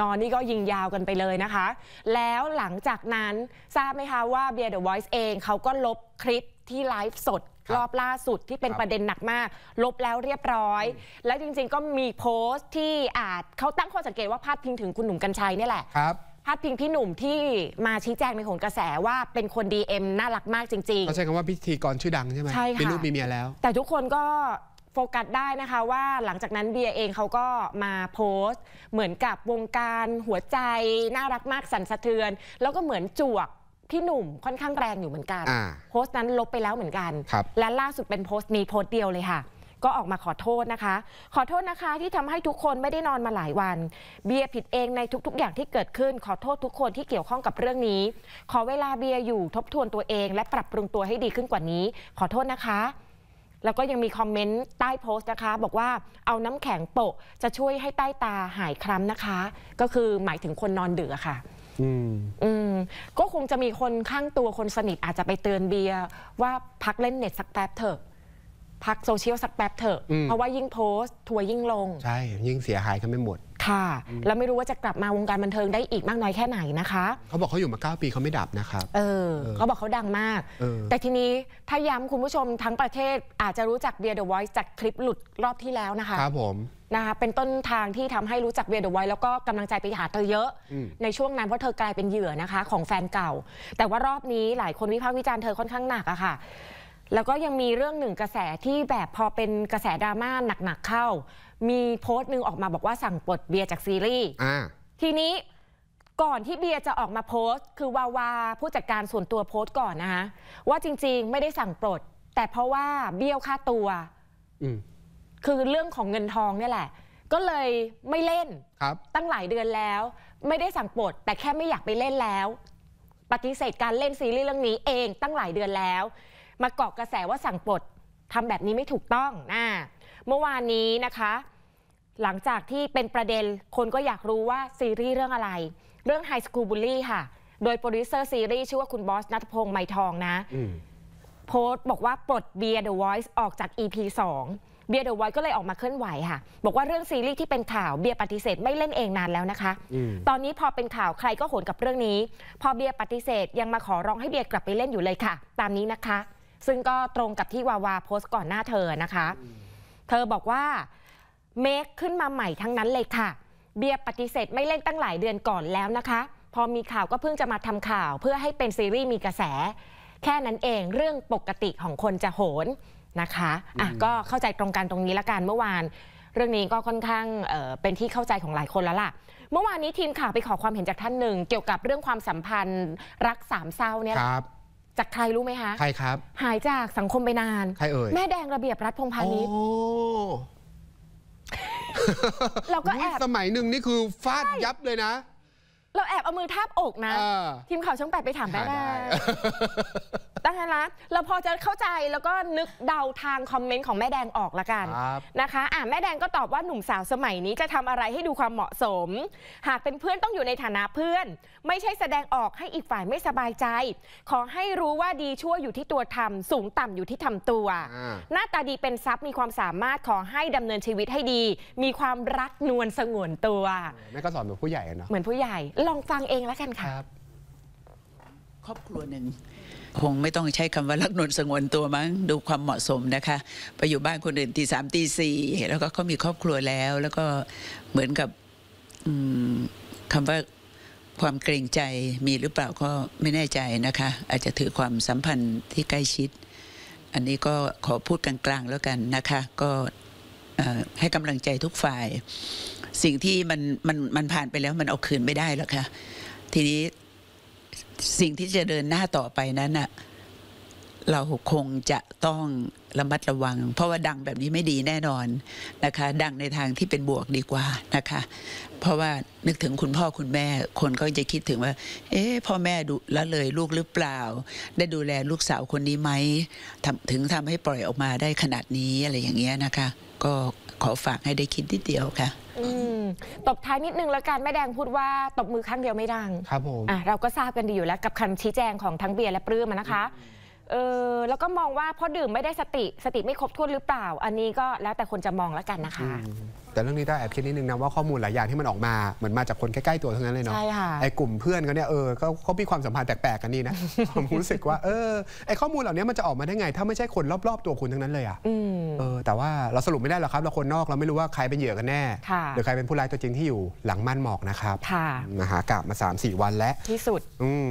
นอนนี่ก็ยิงยาวกันไปเลยนะคะ แล้วหลังจากนั้นทราบไหมคะว่าเบียร์เดอะวอยซ์เอง เขาก็ลบคลิปที่ไลฟ์สดรอบล่าสุดที่เป็นประเด็นหนักมาก ลบแล้วเรียบร้อย แล้วจริงๆก็มีโพสต์ที่อาจเขาตั้งข้อสังเกตว่าพาดพิงถึงคุณหนุ่มกัญชัยนี่แหละครับพาดพิงพี่หนุ่มที่มาชี้แจงในโหนกระแสว่าเป็นคนดีเอ็มน่ารักมากจริงๆเขาใช้คำว่าพิธีกรชื่อดังใช่ไหมใช่ค่ะ็นลูกมีเมียแล้ว แต่ทุกคนก็โฟกัสได้นะคะว่าหลังจากนั้นเบียเองเขาก็มาโพสต์ เหมือนกับวงการหัวใจ น่ารักมาก สันสะเทือน แล้วก็เหมือนจวกพี่หนุ่มค่อนข้างแรงอยู่เหมือนกันโพสต์นั้นลบไปแล้วเหมือนกัน และล่าสุดเป็นโพสต์นี้โพสต์เดียวเลยค่ะ ก็ออกมาขอโทษนะคะ ขอโทษนะคะที่ทำให้ทุกคนไม่ได้นอนมาหลายวันเบียร์ผิดเองในทุก ๆอย่างที่เกิดขึ้น ขอโทษทุกคนที่เกี่ยวข้องกับเรื่องนี้ ขอเวลาเบียร์อยู่ทบทวนตัวเอง และปรับปรุงตัวให้ดีขึ้นกว่านี้ ขอโทษนะคะแล้วก็ยังมีคอมเมนต์ใต้โพสต์นะคะ บอกว่าเอาน้ำแข็งโปะจะช่วยให้ใต้ตาหายคล้ำนะคะ ก็คือหมายถึงคนนอนเดือค่ะอืมก็คงจะมีคนข้างตัวคนสนิทอาจจะไปเตือนเบียร์ว่าพักเล่นเน็ตสักแป๊บเถอะ พักโซเชียลสักแป๊บเถอะ เพราะว่ายิ่งโพสต์ทัวร์ยิ่งลง ใช่ ยิ่งเสียหายกันไม่หมดค่ะแล้วไม่รู้ว่าจะกลับมาวงการบันเทิงได้อีกมากน้อยแค่ไหนนะคะเขาบอกเขาอยู่มา 9 ปีเขาไม่ดับนะครับ เออเขาบอกเขาดังมาก แต่ทีนี้ถ้าย้ำคุณผู้ชมทั้งประเทศอาจจะรู้จักเบียร์เดอะไวท์จากคลิปหลุดรอบที่แล้วนะคะครับผมนะคะเป็นต้นทางที่ทำให้รู้จักเบียดอะไว์แล้วก็กำลังใจไปหาเธอเยอะ ในช่วงนั้นเพราะเธอกลายเป็นเหยื่อนะคะ ของแฟนเก่า แต่ว่ารอบนี้หลายคนวิพากษ์วิจารณ์เธอค่อนข้างหนักอะค่ะ แล้วก็ยังมีเรื่องหนึ่งกระแสที่แบบพอเป็นกระแสดราม่าหนักๆเข้ามีโพสต์หนึ่งออกมาบอกว่าสั่งปลดเบียร์จากซีรีส์ทีนี้ก่อนที่เบียร์จะออกมาโพสต์ คือวาวาผู้จัดการส่วนตัวโพสต์ก่อนนะคะว่าจริง ๆ ไม่ได้สั่งปลด แต่เพราะว่าเบี้ยวค่าตัวคือเรื่องของเงินทองเนี่ยแหละ ก็เลยไม่เล่นตั้งหลายเดือนแล้ว ไม่ได้สั่งปลด แต่แค่ไม่อยากไปเล่นแล้ว ปฏิเสธการเล่นซีรีส์เรื่องนี้เอง ตั้งหลายเดือนแล้ว มาเกาะกระแสว่าสั่งปลดทำแบบนี้ไม่ถูกต้องนะเมื่อวานนี้นะคะหลังจากที่เป็นประเด็น คนก็อยากรู้ว่าซีรีส์เรื่องอะไร เรื่องไฮสคูลบูลลี่ค่ะ โดยโปรดิวเซอร์ซีรีส์ชื่อว่าคุณบอสนัทพงศ์ไมทองนะโพสต์บอกว่า ปลดเบียร์เดอะวส์ออกจาก EP 2เบียร์เดอะวส์ก็เลยออกมาเคลื่อนไหวค่ะ บอกว่าเรื่องซีรีส์ที่เป็นข่าวเบียร์ปฏิเสธไม่เล่นเองนานแล้วนะคะ ตอนนี้พอเป็นข่าวใครก็โหนกับเรื่องนี้ พอเบียร์ปฏิเสธยังมาขอร้องให้เบียร์กลับไปเล่นอยู่เลยค่ะ ตามนี้นะคะ ซึ่งก็ตรงกับที่วาวาโพสต์ก่อนหน้าเธอนะคะเธอบอกว่าเมคขึ้นมาใหม่ทั้งนั้นเลยค่ะ เบียร์ปฏิเสธไม่เล่น ตั้งหลายเดือนก่อนแล้วนะคะ พอมีข่าวก็เพิ่งจะมาทำข่าวเพื่อให้เป็นซีรีส์มีกระแส แค่นั้นเองเรื่องปกติของคนจะโหนนะคะอ่ะก็เข้าใจตรงกันตรงนี้ละกันเมื่อวาน เรื่องนี้ก็ค่อนข้างเเป็นที่เข้าใจของหลายคน แล้วล่ะ เมื่อวานนี้ทีมข่าวไปขอความเห็นจากท่านหนึ่ง เกี่ยวกับเรื่องความสัมพันธ์รักสามเศร้าเนี่ยจากใครรู้ไหมคะใครครับ หายจากสังคมไปนานใครเอ่ยแม่แดงระเบียบรัฐพงพาณิชย์เราก็แอบสมัยหนึ่งนี่คือฟาดยับเลยนะเราแอบเอามือทาบอกนะทีมข่าวช่องแปดไปถามแม่ได้ตั้งนะเราพอจะเข้าใจแล้วก็นึกเดาทางคอมเมนต์ของแม่แดงออกละกันนะคะ อ่าแม่แดงก็ตอบว่าหนุ่มสาวสมัยนี้จะทำอะไรให้ดูความเหมาะสม หากเป็นเพื่อนต้องอยู่ในฐานะเพื่อน ไม่ใช่แสดงออกให้อีกฝ่ายไม่สบายใจ ขอให้รู้ว่าดีชั่วอยู่ที่ตัวทำสูงต่ำอยู่ที่ทำตัว หน้าตาดีเป็นทรัพย์มีความสามารถขอให้ดำเนินชีวิตให้ดี มีความรักนวลสงวนตัวแม่ก็สอนแบบผู้ใหญ่เนาะเหมือนผู้ใหญ่ลองฟังเองแล้วกันค่ะครับ ครอบครัวหนึ่งคงไม่ต้องใช้คำว่ารักนวลสงวนตัวมั้งดูความเหมาะสมนะคะไปอยู่บ้านคนอื่นตีสามตีสี่แล้วก็เขามีครอบครัวแล้ว แล้วก็เหมือนกับคำว่าความเกรงใจมีหรือเปล่าก็ไม่แน่ใจนะคะอาจจะถือความสัมพันธ์ที่ใกล้ชิด อันนี้ก็ขอพูดกลางๆแล้วกันนะคะก็ให้กำลังใจทุกฝ่ายสิ่งที่มันมันมันผ่านไปแล้วมันเอาคืนไม่ได้หรอกค่ะ ทีนี้ สิ่งที่จะเดินหน้าต่อไปนั้นอะเราคงจะต้องระมัดระวัง เพราะว่าดังแบบนี้ไม่ดีแน่นอนนะคะ ดังในทางที่เป็นบวกดีกว่านะคะ เพราะว่านึกถึงคุณพ่อคุณแม่ คนก็จะคิดถึงว่า เอ๊ะพ่อแม่ดูละเลย ลูกหรือเปล่า ได้ดูแลลูกสาวคนนี้ไหมถึงทำให้ปล่อยออกมาได้ขนาดนี้อะไรอย่างเงี้ยนะคะ ก็ขอฝากให้ได้คิดนิดเดียวค่ะตบท้ายนิดนึงแล้วกันแม่แดงพูดว่าตบมือั้งเดียวไม่ดัง ครับผมเราก็ทราบกันดีอยู่แล้วกับคำชี้แจงของทั้งเบียร์และปลื้มนะคะเออแล้วก็มองว่าพอดื่มไม่ได้สติสติไม่ครบถ้วนหรือเปล่า อันนี้ก็แล้วแต่คนจะมองแล้วกันนะคะแต่เรื่องนี้ได้แอบคิดนิดนึงนะว่าข้อมูลหลายอย่างที่มันออกมาเหมือนมาจากคนใกล้ๆตัวทั้งนั้นเลยเนาะใช่ค่ะไอ้กลุ่มเพื่อนเขาเนี่ยเออเขาเขามีความสัมพันธ์แปลกๆกันนี่นะผมรู้สึกว่าเออไอ้ข้อมูลเหล่านี้มันจะออกมาได้ไง ถ้าไม่ใช่คนรอบ ๆ ตัวคุณทั้งนั้นเลยอ่ะเออแต่ว่าเราสรุปไม่ได้หรอกครับเราคนนอกเราไม่รู้ว่าใครเป็นเหยื่อกันแน่หรือใครเป็นผู้ร้ายตัวจริงที่อยู่หลังม่านหมอกนะครับนะหากราบมา3-4วันแล้วที่สุดอืม